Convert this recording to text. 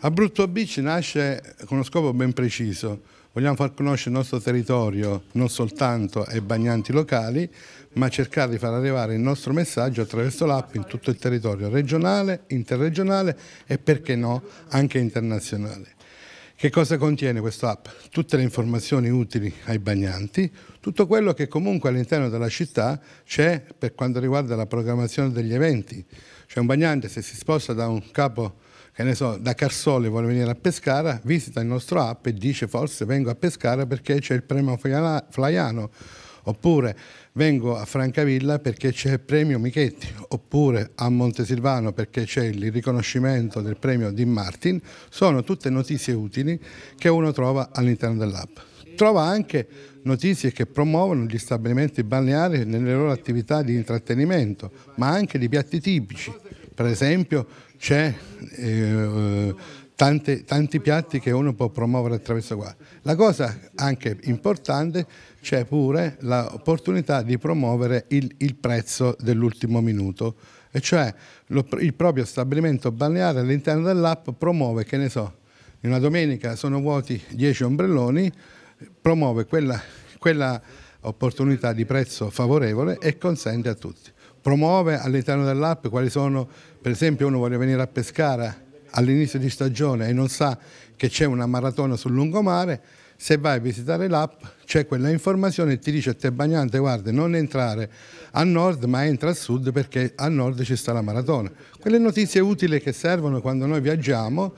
Abruzzo Beach nasce con uno scopo ben preciso. Vogliamo far conoscere il nostro territorio non soltanto ai bagnanti locali, ma cercare di far arrivare il nostro messaggio attraverso l'app in tutto il territorio regionale, interregionale e perché no anche internazionale. Che cosa contiene questa app? Tutte le informazioni utili ai bagnanti, tutto quello che comunque all'interno della città c'è per quanto riguarda la programmazione degli eventi. Cioè un bagnante se si sposta da un capo che ne so, da Carsole e vuole venire a Pescara, visita il nostro app e dice forse vengo a Pescara perché c'è il premio Flaiano oppure vengo a Francavilla perché c'è il premio Michetti, oppure a Montesilvano perché c'è il riconoscimento del premio Dean Martin, sono tutte notizie utili che uno trova all'interno dell'app. Trova anche notizie che promuovono gli stabilimenti balneari nelle loro attività di intrattenimento, ma anche di piatti tipici. Per esempio c'è eh, tante, tanti piatti che uno può promuovere attraverso qua. La cosa anche importante c'è pure l'opportunità di promuovere il, il prezzo dell'ultimo minuto, e cioè lo, il proprio stabilimento balneare all'interno dell'app promuove, che ne so, in una domenica sono vuoti 10 ombrelloni, promuove quella, quella opportunità di prezzo favorevole e consente a tutti. Promuove all'interno dell'app quali sono, per esempio uno vuole venire a Pescara, all'inizio di stagione e non sa che c'è una maratona sul lungomare, se vai a visitare l'app c'è quella informazione e ti dice a te bagnante guarda non entrare a nord ma entra a sud perché a nord ci sta la maratona. Quelle notizie utili che servono quando noi viaggiamo.